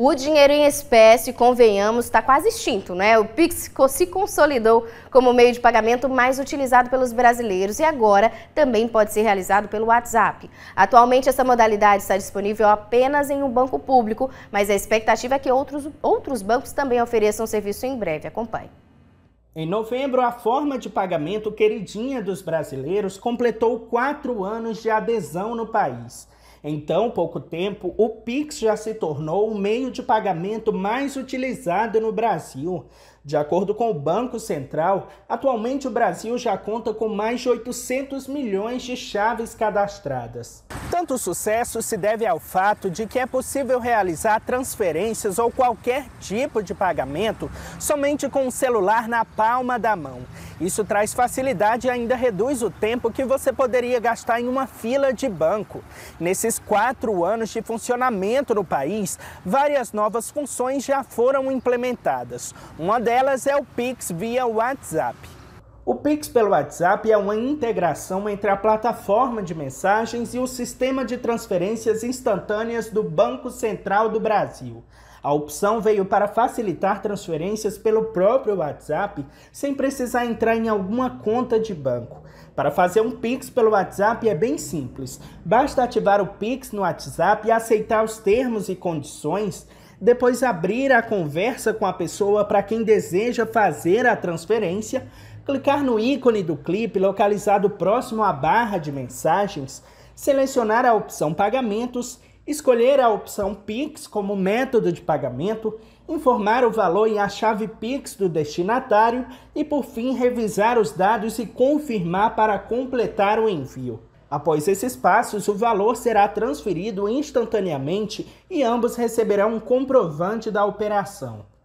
O dinheiro em espécie, convenhamos, está quase extinto, né? O Pix se consolidou como meio de pagamento mais utilizado pelos brasileiros e agora também pode ser realizado pelo WhatsApp. Atualmente, essa modalidade está disponível apenas em um banco público, mas a expectativa é que outros, outros bancos também ofereçam o serviço em breve. Acompanhe. Em novembro, a forma de pagamento queridinha dos brasileiros completou quatro anos de adesão no país. Em tão pouco tempo, o Pix já se tornou o meio de pagamento mais utilizado no Brasil. De acordo com o Banco Central, atualmente o Brasil já conta com mais de 800 milhões de chaves cadastradas. Tanto sucesso se deve ao fato de que é possível realizar transferências ou qualquer tipo de pagamento somente com o celular na palma da mão. Isso traz facilidade e ainda reduz o tempo que você poderia gastar em uma fila de banco. Nesses quatro anos de funcionamento no país, várias novas funções já foram implementadas. Uma delas é o Pix via WhatsApp. O Pix pelo WhatsApp é uma integração entre a plataforma de mensagens e o sistema de transferências instantâneas do Banco Central do Brasil. A opção veio para facilitar transferências pelo próprio WhatsApp sem precisar entrar em alguma conta de banco. Para fazer um Pix pelo WhatsApp é bem simples. Basta ativar o Pix no WhatsApp e aceitar os termos e condições, depois abrir a conversa com a pessoa para quem deseja fazer a transferência, clicar no ícone do clipe localizado próximo à barra de mensagens, selecionar a opção Pagamentos, escolher a opção Pix como método de pagamento, informar o valor e a chave Pix do destinatário e, por fim, revisar os dados e confirmar para completar o envio. Após esses passos, o valor será transferido instantaneamente e ambos receberão um comprovante da operação.